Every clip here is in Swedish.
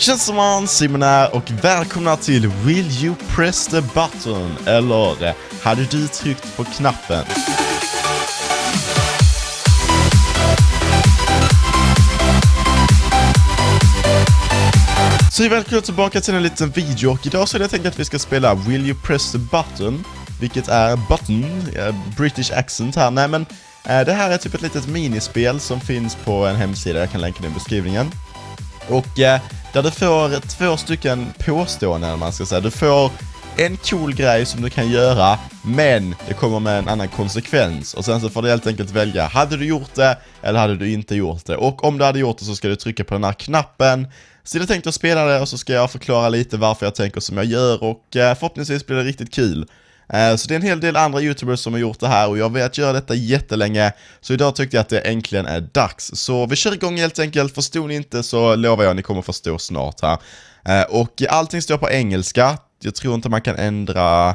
Tjena Simon här och välkomna till Will You Press The Button? Eller hade du tryckt på knappen? Så välkomna tillbaka till en liten video och idag så hade jag tänkt att vi ska spela Will You Press The Button? Vilket är button, eh, British accent här, nej men eh, det här är typ ett litet minispel som finns på en hemsida, jag kan länka den i beskrivningen. Och eh, där du får två stycken påståenden, man ska säga. Du får en cool grej som du kan göra, men det kommer med en annan konsekvens. Och sen så får du helt enkelt välja, hade du gjort det eller hade du inte gjort det? Och om du hade gjort det så ska du trycka på den här knappen. Så jag tänkte att spela det och så ska jag förklara lite varför jag tänker som jag gör och eh, förhoppningsvis blir det riktigt kul. Eh, så det är en hel del andra YouTubers som har gjort det här och jag har velat göra detta jättelänge. Så idag tyckte jag att det äntligen är dags. Så vi kör igång helt enkelt. Förstod ni inte så lovar jag att ni kommer förstå snart här. Eh, och allting står på engelska. Jag tror inte man kan ändra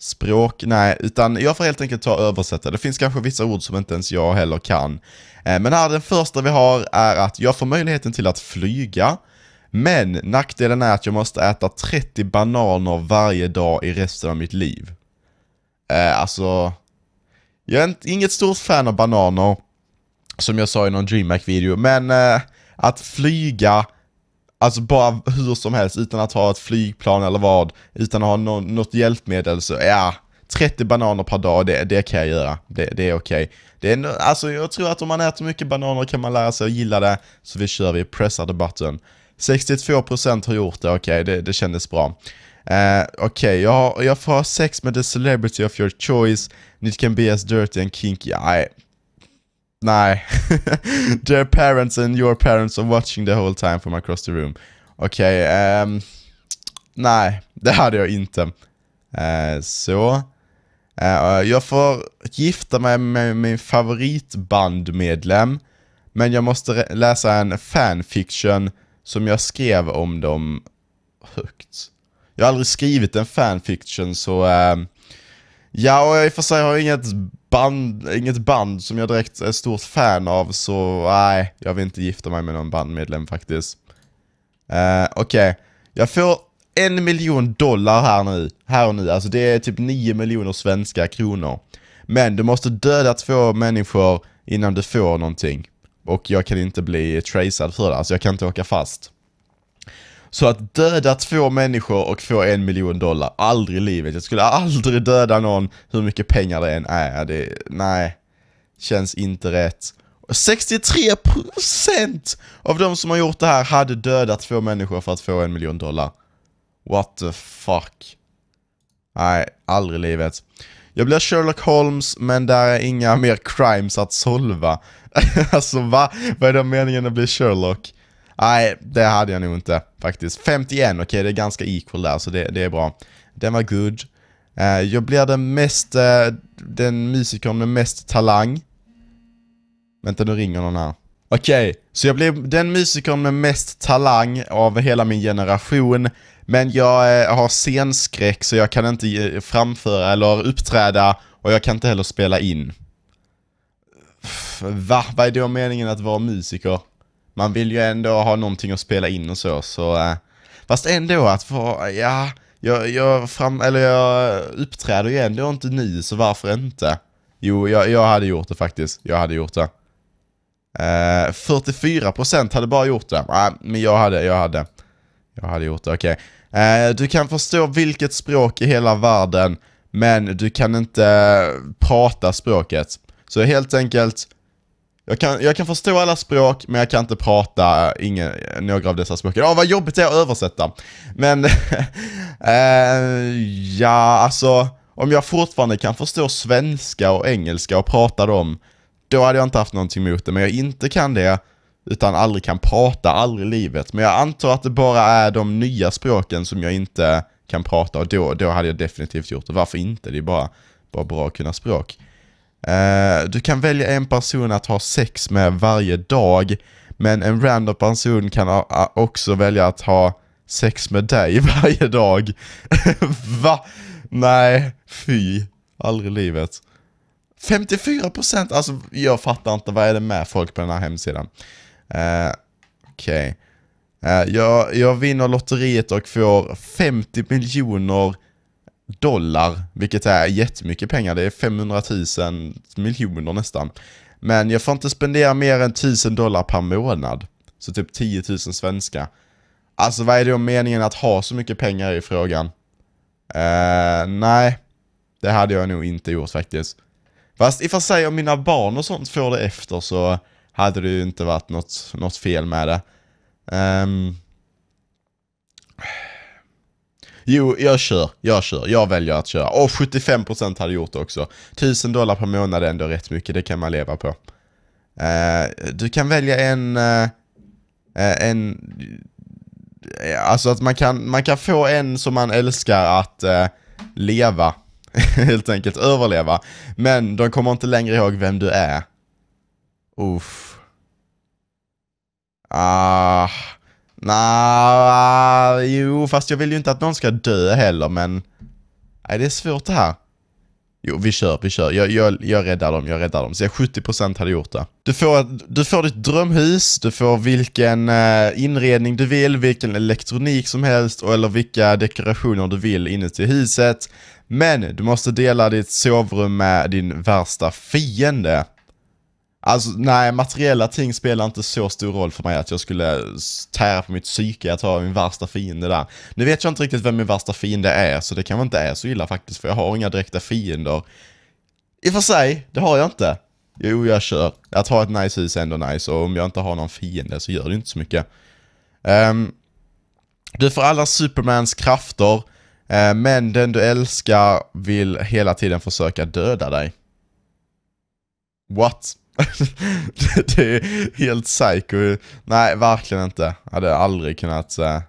språk, nej, utan jag får helt enkelt ta och översätta. Det finns kanske vissa ord som inte ens jag heller kan. Eh, men här, den första vi har är att jag får möjligheten till att flyga. Men nackdelen är att jag måste äta 30 bananer varje dag i resten av mitt liv. Eh, alltså, jag är inget stort fan av bananer, som jag sa i någon DreamHack-video, men eh, att flyga, alltså bara hur som helst, utan att ha ett flygplan eller vad, utan att ha no något hjälpmedel så, ja, 30 bananer per dag, det, det kan jag göra. Det, det är okej. Okay. alltså jag tror att om man äter mycket bananer kan man lära sig att gilla det, så vi kör vi pressar button 62% har gjort det, okej, okay, det, det kändes bra. Uh, Okej, okay, jag, jag får ha sex med the celebrity of your choice, and it can be as dirty and kinky. I, nej. Their parents and your parents are watching the whole time from across the room. Okej, okay, um, ehm, nej, det hade jag inte. Uh, så. Uh, jag får gifta mig med min favoritbandmedlem, men jag måste läsa en fanfiction som jag skrev om dem högt. Jag har aldrig skrivit en fanfiction så... Äh, ja, och i och för sig har jag inget band, inget band som jag direkt är stort fan av så nej, jag vill inte gifta mig med någon bandmedlem faktiskt. Uh, Okej, okay. jag får en miljon dollar här nu, här och nu, alltså det är typ nio miljoner svenska kronor. Men du måste döda två människor innan du får någonting. Och jag kan inte bli tracead för det, alltså jag kan inte åka fast. Så att döda två människor och få en miljon dollar, aldrig i livet. Jag skulle aldrig döda någon hur mycket pengar det än är. Det, nej, känns inte rätt. 63% av de som har gjort det här hade dödat två människor för att få en miljon dollar. What the fuck? Nej, aldrig i livet. Jag blir Sherlock Holmes, men där är inga mer crimes att solva. alltså va? Vad är det meningen att bli Sherlock? Nej, det hade jag nog inte faktiskt. 51, okej okay, det är ganska equal där så det, det är bra. Den var good. Uh, jag blir den mest, uh, den musikern med mest talang. Vänta nu ringer någon här. Okej, okay, så jag blev den musikern med mest talang av hela min generation. Men jag uh, har scenskräck så jag kan inte framföra eller uppträda och jag kan inte heller spela in. Va? Vad är då meningen att vara musiker? Man vill ju ändå ha någonting att spela in och så, så... eh. Fast ändå att få, ja, jag, jag, fram, eller jag uppträder ju ändå inte nu, så varför inte? Jo, jag, jag hade gjort det faktiskt. Jag hade gjort det. Eh, 44% hade bara gjort det. Ah, men jag hade, jag hade. Jag hade gjort det, okej. Okay. Eh, du kan förstå vilket språk i hela världen, men du kan inte prata språket. Så helt enkelt, jag kan, jag kan förstå alla språk, men jag kan inte prata ingen, några av dessa språk. Ja, vad jobbigt det är att översätta. Men, eh, ja, alltså, om jag fortfarande kan förstå svenska och engelska och prata dem, då hade jag inte haft någonting emot det. Men jag inte kan det, utan aldrig kan prata, aldrig i livet. Men jag antar att det bara är de nya språken som jag inte kan prata och då, då hade jag definitivt gjort det. Varför inte? Det är bara, bara bra att kunna språk. Eh, du kan välja en person att ha sex med varje dag, men en random person kan också välja att ha sex med dig varje dag. Va? Nej, fy. Aldrig i livet. 54% alltså jag fattar inte, vad är det med folk på den här hemsidan? Uh, Okej. Okay. Uh, eh, jag, jag vinner lotteriet och får 50 miljoner dollar, vilket är jättemycket pengar. Det är 500 000 miljoner nästan. Men jag får inte spendera mer än 1000 dollar per månad. Så typ 10 000 svenska. Alltså vad är då meningen att ha så mycket pengar i frågan? Uh, nej, det hade jag nog inte gjort faktiskt. Fast i och för sig om mina barn och sånt får det efter så hade det ju inte varit något, något fel med det. Um, Jo, jag kör, jag kör, jag väljer att köra. Och 75% hade gjort det också. 1000 dollar per månad är ändå rätt mycket, det kan man leva på. Uh, du kan välja en... Uh, en... Alltså att man kan, man kan få en som man älskar att uh, leva. Helt enkelt överleva. Men de kommer inte längre ihåg vem du är. Uff. Ah. Nah, jo, fast jag vill ju inte att någon ska dö heller, men... Nej, det är svårt det här. Jo, vi kör, vi kör. Jag, jag, jag räddar dem, jag räddar dem. Så jag 70% hade gjort det. Du får, du får ditt drömhus, du får vilken eh, inredning du vill, vilken elektronik som helst eller vilka dekorationer du vill inuti huset. Men du måste dela ditt sovrum med din värsta fiende. Alltså nej, materiella ting spelar inte så stor roll för mig att jag skulle tära på mitt psyke att ha min värsta fiende där. Nu vet jag inte riktigt vem min värsta fiende är, så det kan kanske inte är så illa faktiskt, för jag har inga direkta fiender. I och för sig, det har jag inte. Jo, jag kör. Att ha ett nice hus är ändå nice, och om jag inte har någon fiende så gör det inte så mycket. Um, du får alla Supermans krafter, uh, men den du älskar vill hela tiden försöka döda dig. What? det är helt psycho. Nej, verkligen inte. Jag hade aldrig kunnat, eh,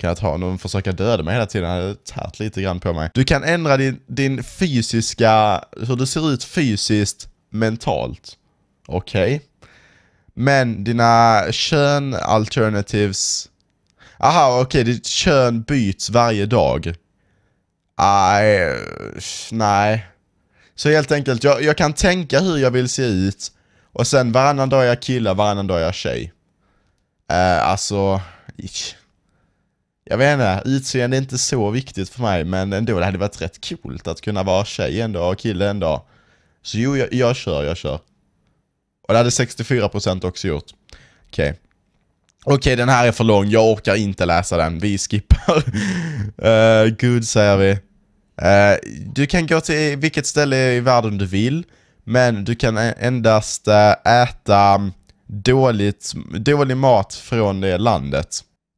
kunnat ha någon försöka döda mig hela tiden. Jag hade tärt lite grann på mig. Du kan ändra din, din fysiska, hur du ser ut fysiskt, mentalt. Okej. Okay. Men dina kön alternatives... Aha, okej, okay, ditt kön byts varje dag. Aj, nej. Så helt enkelt, jag, jag kan tänka hur jag vill se ut och sen varannan dag är jag kille, varannan dag är jag tjej. Eh, alltså, ich. jag vet inte, utseende är inte så viktigt för mig men ändå, det hade varit rätt coolt att kunna vara tjej en dag och kille en dag. Så jo, jag, jag kör, jag kör. Och det hade 64% också gjort. Okej. Okay. Okej, den här är för lång. Jag orkar inte läsa den. Vi skippar. uh, Gud säger vi. Eh, du kan gå till vilket ställe i världen du vill, men du kan e- endast eh, äta mm, dåligt, dålig mat från det landet.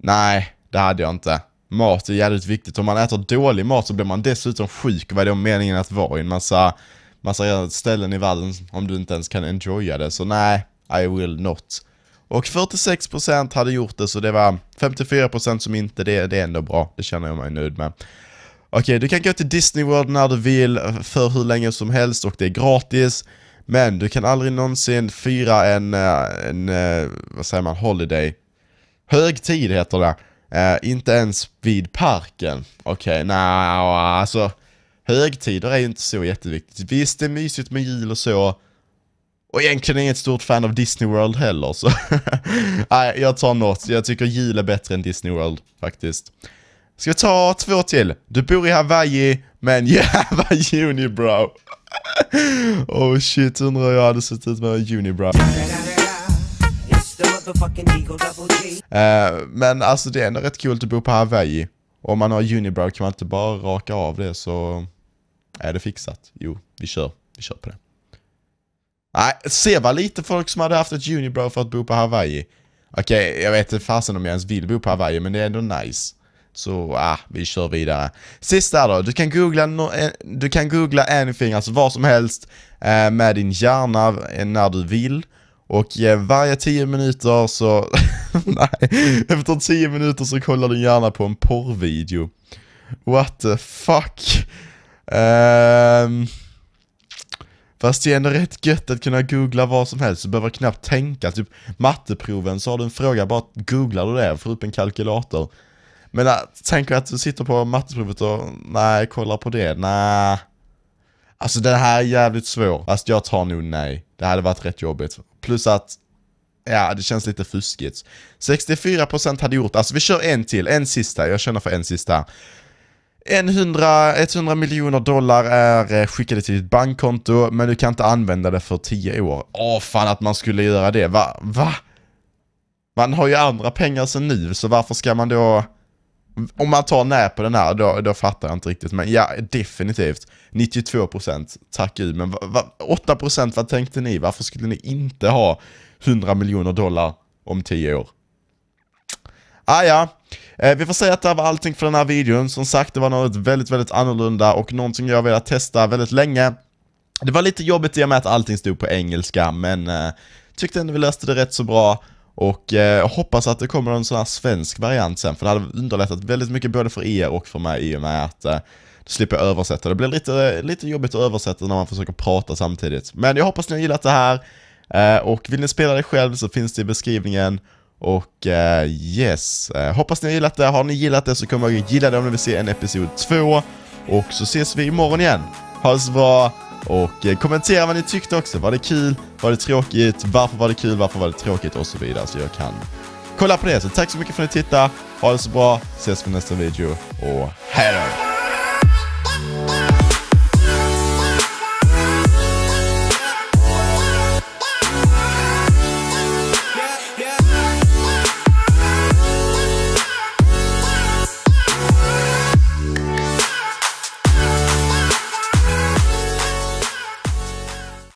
Nej, det hade jag inte. Mat är jävligt viktigt. Om man äter dålig mat så blir man dessutom sjuk. Vad är då meningen att vara i en massa, massa ställen i världen om du inte ens kan enjoya det? Så nej, I will not. Och 46% hade gjort det, så det var 54% som inte det. Det är ändå bra. Det känner jag mig nöjd med. Okej, okay, du kan gå till Disney World när du vill eh, för hur länge som helst och det är gratis. Men du kan aldrig någonsin fira en, eh, en eh, vad säger man, holiday. Högtid heter det. Eh, inte ens vid parken. Okej, okay, nej, no, alltså. Högtider är ju inte så jätteviktigt. Visst, det är mysigt med jul och så. Och egentligen inget stort fan av Disney World heller, så nej, jag tar något. Jag tycker jul är bättre än Disney World, faktiskt. Ska vi ta två till? Du bor i Hawaii, men jävla yeah, unibrow. oh shit, undrar hur jag hade sett ut med en unibrow. Uh, eh, men alltså det är ändå rätt coolt att bo på Hawaii. Om man har unibrow kan man inte bara raka av det så är det fixat. Jo, vi kör. Vi kör på det. Nej, se vad lite folk som hade haft ett unibrow för att bo på Hawaii. Okej, okay, jag vet inte fasen om jag ens vill bo på Hawaii, men det är ändå nice. Så ah, vi kör vidare. Sista då, du kan googla, no, eh, du kan googla anything, alltså vad som helst eh, med din hjärna eh, när du vill. Och eh, varje 10 minuter så, nej, efter 10 minuter så kollar din hjärna på en porrvideo. What the fuck? Um, fast det är ändå rätt gött att kunna googla vad som helst, du behöver knappt tänka. Typ matteproven så har du en fråga, bara googlar du det, och får upp en kalkylator. Men äh, tänk att du sitter på matteprovet och nej, kollar på det, nej. Alltså den här är jävligt svår. Fast jag tar nog nej. Det hade varit rätt jobbigt. Plus att, ja det känns lite fuskigt. 64% hade gjort, alltså vi kör en till, en sista. Jag känner för en sista. 100, 100 miljoner dollar är eh, skickade till ditt bankkonto, men du kan inte använda det för 10 år. Åh fan att man skulle göra det, va? Va? Man har ju andra pengar sen nu, så varför ska man då... Om man tar nej på den här, då, då fattar jag inte riktigt. Men ja, definitivt. 92% tack gud. Men va, va, 8% vad tänkte ni? Varför skulle ni inte ha 100 miljoner dollar om 10 år? Ah, ja. Eh, vi får säga att det här var allting för den här videon. Som sagt, det var något väldigt, väldigt annorlunda och någonting jag velat testa väldigt länge. Det var lite jobbigt i och med att allting stod på engelska, men eh, tyckte ändå vi löste det rätt så bra. Och eh, hoppas att det kommer en sån här svensk variant sen, för det hade underlättat väldigt mycket både för er och för mig i och med att eh, slipper översätta. Det blir lite, eh, lite jobbigt att översätta när man försöker prata samtidigt. Men jag hoppas ni har gillat det här. Eh, och vill ni spela det själv så finns det i beskrivningen. Och eh, yes, hoppas ni har gillat det. Har ni gillat det så kom ihåg att gilla det om ni vill se en episod 2. Och så ses vi imorgon igen. Ha det så bra. Och eh, kommentera vad ni tyckte också. Var det kul? Var det tråkigt? Varför var det kul? Varför var det tråkigt? Och så vidare. Så jag kan kolla på det. Så tack så mycket för att ni tittade. Ha det så bra. Ses på nästa video och hej då!